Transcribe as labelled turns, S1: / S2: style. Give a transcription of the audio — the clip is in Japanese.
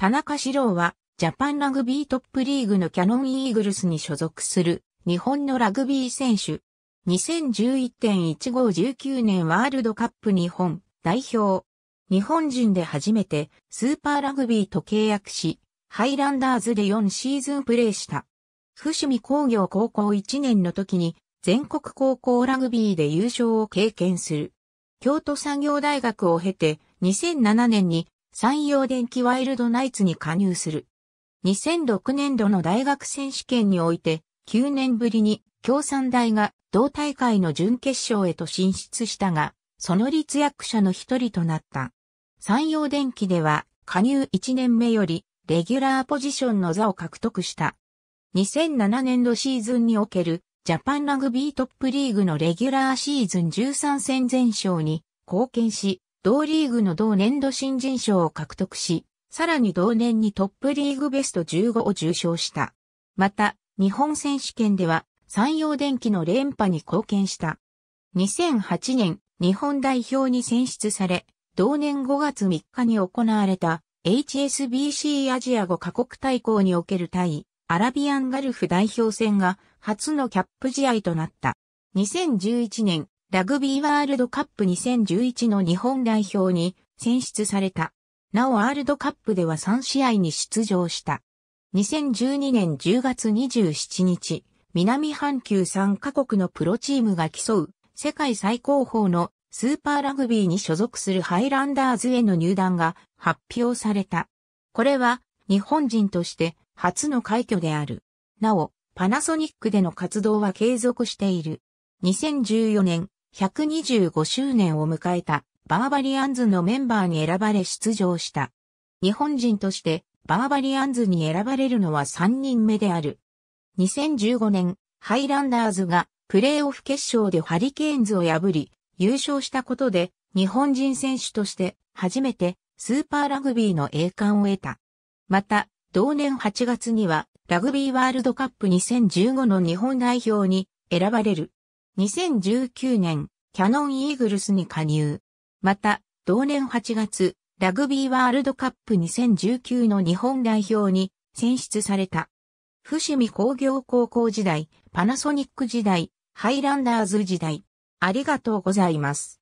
S1: 田中史郎は、ジャパンラグビートップリーグのキャノンイーグルスに所属する日本のラグビー選手。2011.1519年ワールドカップ日本代表。日本人で初めてスーパーラグビーと契約し、ハイランダーズで4シーズンプレーした。伏見工業高校1年の時に全国高校ラグビーで優勝を経験する。京都産業大学を経て2007年に山陽電機ワイルドナイツに加入する。2006年度の大学選手権において、9年ぶりに共産大が同大会の準決勝へと進出したが、その立役者の一人となった。山陽電機では、加入1年目より、レギュラーポジションの座を獲得した。2007年度シーズンにおける、ジャパンラグビートップリーグのレギュラーシーズン13戦全勝に貢献し、同リーグの同年度新人賞を獲得し、さらに同年にトップリーグベスト15を受賞した。また、日本選手権では、山陽電機の連覇に貢献した。2008年、日本代表に選出され、同年5月3日に行われた HSBC アジア5カ国対抗における対アラビアンガルフ代表戦が初のキャップ試合となった。2011年ラグビーワールドカップ2011の日本代表に選出された。なおワールドカップでは3試合に出場した。2012年10月27日、南半球3カ国のプロチームが競う世界最高峰のスーパーラグビーに所属するハイランダーズへの入団が発表された。これは日本人として初の快挙である。なお、パナソニックでの活動は継続している。2014年、125周年を迎えたバーバリアンズのメンバーに選ばれ出場した。日本人としてバーバリアンズに選ばれるのは3人目である。2015年、ハイランダーズがプレーオフ決勝でハリケーンズを破り、優勝したことで日本人選手として初めてスーパーラグビーの栄冠を得た。また、同年8月にはラグビーワールドカップ2015の日本代表に選ばれる。2019年、キャノンイーグルスに加入。また、同年8月、ラグビーワールドカップ2019の日本代表に選出された。伏見工業高校時代、パナソニック時代、ハイランダーズ時代、ありがとうございます。